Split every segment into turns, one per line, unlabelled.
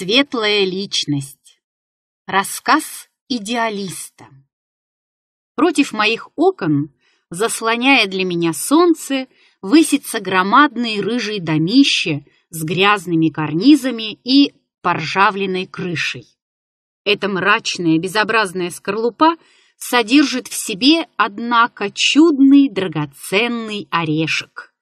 Светлая личность. Рассказ идеалиста. Против моих окон, заслоняя для меня солнце, высится громадные рыжие домище с грязными карнизами и поржавленной крышей. Эта мрачная безобразная скорлупа содержит в себе, однако, чудный драгоценный орешек.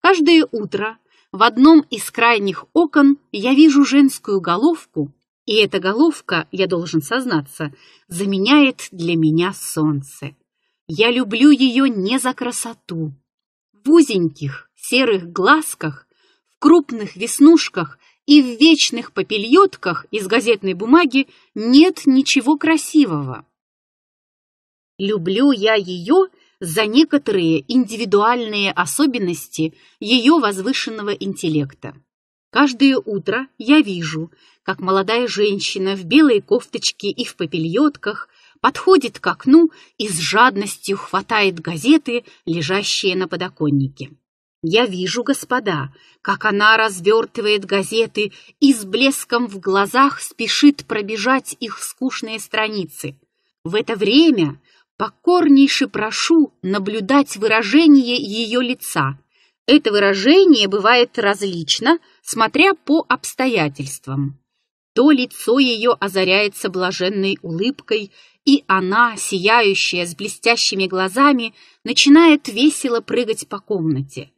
Каждое утро в одном из крайних окон я вижу женскую головку, и эта головка, я должен сознаться, заменяет для меня солнце. Я люблю ее не за красоту. В узеньких серых глазках, в крупных веснушках и в вечных попельотках из газетной бумаги нет ничего красивого. Люблю я ее за некоторые индивидуальные особенности ее возвышенного интеллекта. Каждое утро я вижу, как молодая женщина в белой кофточке и в попельотках подходит к окну и с жадностью хватает газеты, лежащие на подоконнике. Я вижу, господа, как она развертывает газеты и с блеском в глазах спешит пробежать их скучные страницы. В это время Покорнейше прошу наблюдать выражение ее лица. Это выражение бывает различно, смотря по обстоятельствам. То лицо ее озаряется блаженной улыбкой, и она, сияющая с блестящими глазами, начинает весело прыгать по комнате.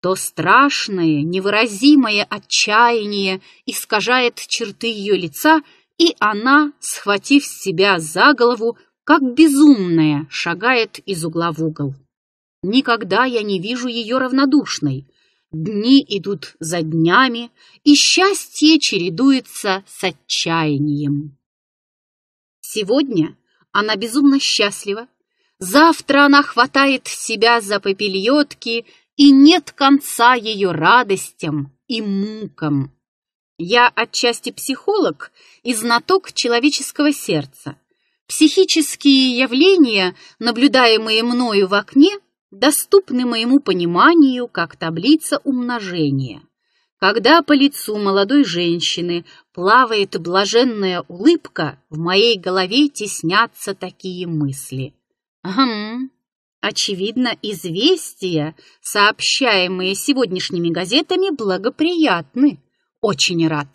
То страшное, невыразимое отчаяние искажает черты ее лица, и она, схватив себя за голову, как безумная, шагает из угла в угол. Никогда я не вижу ее равнодушной. Дни идут за днями, и счастье чередуется с отчаянием. Сегодня она безумно счастлива. Завтра она хватает себя за попельетки, и нет конца ее радостям и мукам. Я отчасти психолог и знаток человеческого сердца. Психические явления, наблюдаемые мною в окне, доступны моему пониманию как таблица умножения. Когда по лицу молодой женщины плавает блаженная улыбка, в моей голове теснятся такие мысли. Хм, очевидно, известия, сообщаемые сегодняшними газетами, благоприятны. Очень рад.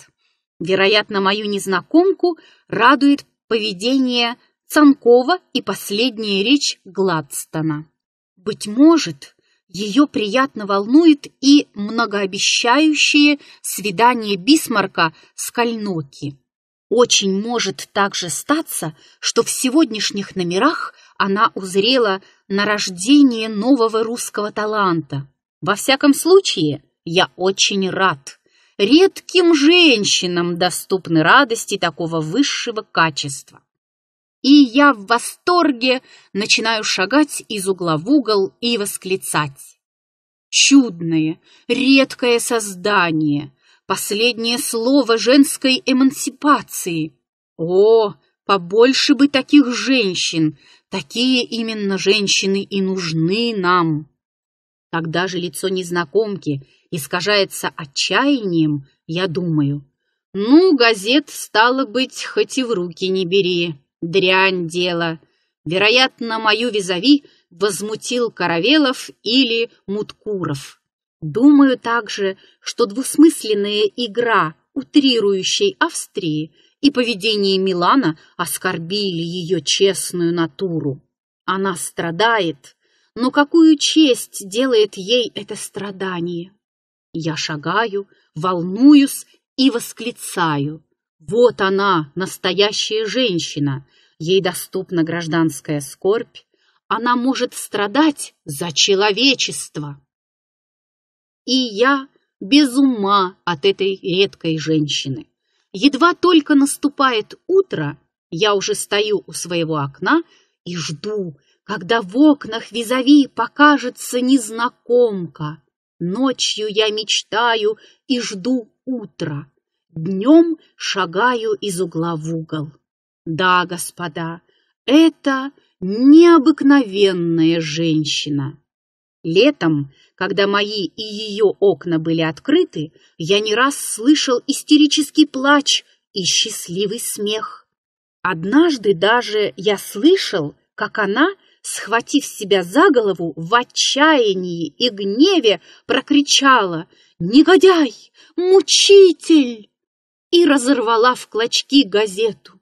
Вероятно, мою незнакомку радует поведение Цанкова и последняя речь Гладстона. Быть может, ее приятно волнует и многообещающее свидание Бисмарка с Кальноки. Очень может также статься, что в сегодняшних номерах она узрела на рождение нового русского таланта. Во всяком случае, я очень рад. Редким женщинам доступны радости такого высшего качества. И я в восторге начинаю шагать из угла в угол и восклицать. Чудное, редкое создание, последнее слово женской эмансипации. О, побольше бы таких женщин, такие именно женщины и нужны нам. Тогда же лицо незнакомки искажается отчаянием, я думаю, ну, газет, стало быть, хоть и в руки не бери, дрянь дело. Вероятно, мою визави возмутил Каравелов или Муткуров. Думаю также, что двусмысленная игра утрирующей Австрии и поведение Милана оскорбили ее честную натуру. Она страдает, но какую честь делает ей это страдание? Я шагаю, волнуюсь и восклицаю. Вот она, настоящая женщина. Ей доступна гражданская скорбь. Она может страдать за человечество. И я без ума от этой редкой женщины. Едва только наступает утро, я уже стою у своего окна и жду, когда в окнах визави покажется незнакомка. Ночью я мечтаю и жду утра, днем шагаю из угла в угол. Да, господа, это необыкновенная женщина. Летом, когда мои и ее окна были открыты, я не раз слышал истерический плач и счастливый смех. Однажды даже я слышал, как она, схватив себя за голову, в отчаянии и гневе прокричала «Негодяй! Мучитель!» и разорвала в клочки газету.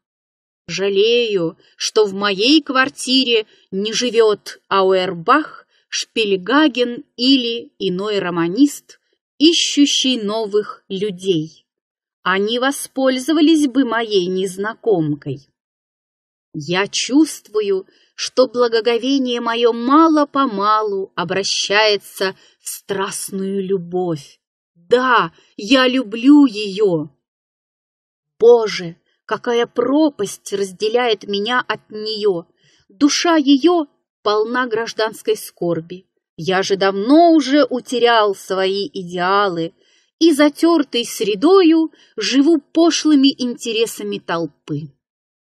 Жалею, что в моей квартире не живет Ауэрбах, Шпильгаген или иной романист, ищущий новых людей. Они воспользовались бы моей незнакомкой. Я чувствую, что благоговение мое мало-помалу обращается в страстную любовь. Да, я люблю ее. Боже, какая пропасть разделяет меня от нее. Душа ее полна гражданской скорби. Я же давно уже утерял свои идеалы и, затертый средою, живу пошлыми интересами толпы.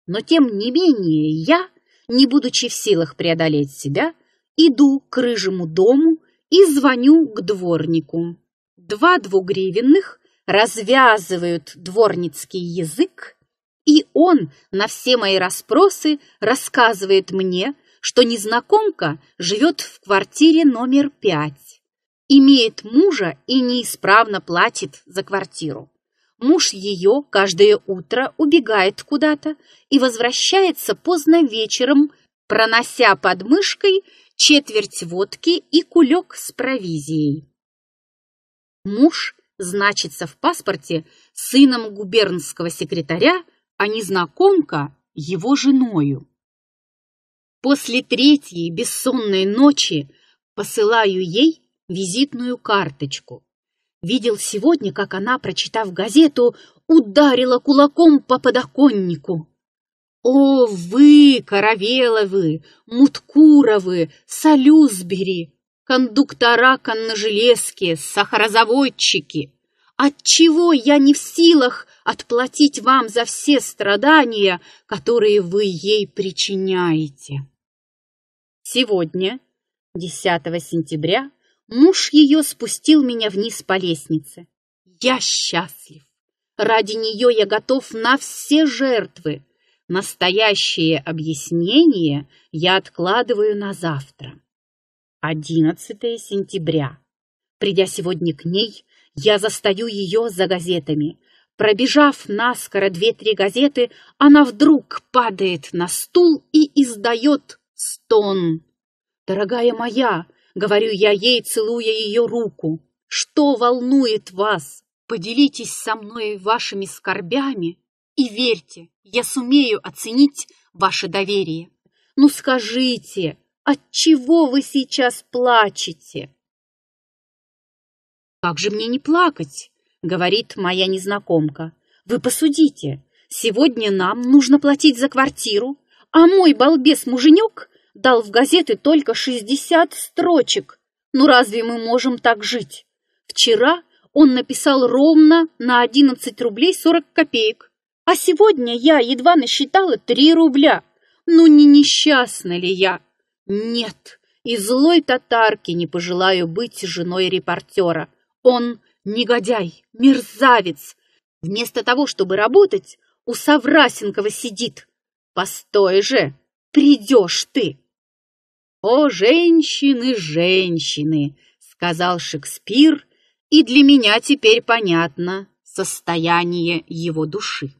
Но тем не менее я не будучи в силах преодолеть себя, иду к рыжему дому и звоню к дворнику. Два двугривенных развязывают дворницкий язык, и он на все мои расспросы рассказывает мне, что незнакомка живет в квартире номер пять, имеет мужа и неисправно платит за квартиру. Муж ее каждое утро убегает куда-то и возвращается поздно вечером, пронося под мышкой четверть водки и кулек с провизией. Муж значится в паспорте сыном губернского секретаря, а незнакомка – его женою. После третьей бессонной ночи посылаю ей визитную карточку – Видел сегодня, как она, прочитав газету, ударила кулаком по подоконнику. «О, вы, Каравеловы, Муткуровы, Солюзбери, кондуктора конножелезки, сахарозаводчики! Отчего я не в силах отплатить вам за все страдания, которые вы ей причиняете?» Сегодня, 10 сентября Муж ее спустил меня вниз по лестнице. Я счастлив. Ради нее я готов на все жертвы. Настоящее объяснение я откладываю на завтра. 11 сентября. Придя сегодня к ней, я застаю ее за газетами. Пробежав наскоро две-три газеты, она вдруг падает на стул и издает стон. «Дорогая моя, Говорю я ей, целуя ее руку. Что волнует вас? Поделитесь со мной вашими скорбями и верьте, я сумею оценить ваше доверие. Ну скажите, от чего вы сейчас плачете? Как же мне не плакать? Говорит моя незнакомка. Вы посудите, сегодня нам нужно платить за квартиру, а мой балбес-муженек дал в газеты только 60 строчек. Ну разве мы можем так жить? Вчера он написал ровно на 11 рублей 40 копеек. А сегодня я едва насчитала 3 рубля. Ну не несчастна ли я? Нет, и злой татарке не пожелаю быть женой репортера. Он негодяй, мерзавец. Вместо того, чтобы работать, у Саврасенкова сидит. Постой же, придешь ты! «О, женщины, женщины!» — сказал Шекспир, и для меня теперь понятно состояние его души.